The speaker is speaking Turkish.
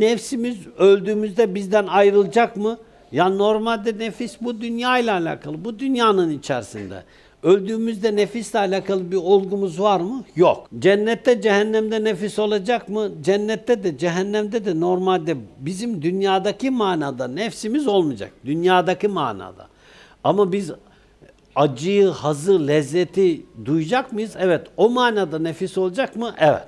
nefsimiz öldüğümüzde bizden ayrılacak mı? Ya normalde nefis bu dünya ile alakalı, bu dünyanın içerisinde. Öldüğümüzde nefisle alakalı bir olgumuz var mı? Yok. Cennette, cehennemde nefis olacak mı? Cennette de, cehennemde de normalde bizim dünyadaki manada nefsimiz olmayacak. Dünyadaki manada. Ama biz acıyı, hazı, lezzeti duyacak mıyız? Evet. O manada nefis olacak mı? Evet.